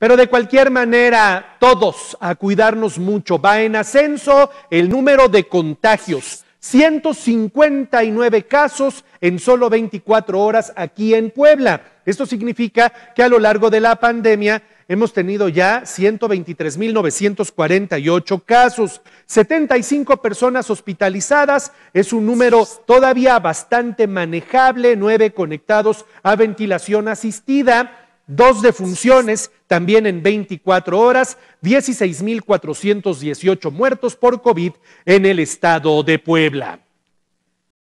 Pero de cualquier manera, todos a cuidarnos mucho. Va en ascenso el número de contagios. 159 casos en solo 24 horas aquí en Puebla. Esto significa que a lo largo de la pandemia hemos tenido ya 123.948 casos, 75 personas hospitalizadas, es un número todavía bastante manejable, 9 conectados a ventilación asistida dos defunciones también en 24 horas, 16.418 muertos por COVID en el estado de Puebla.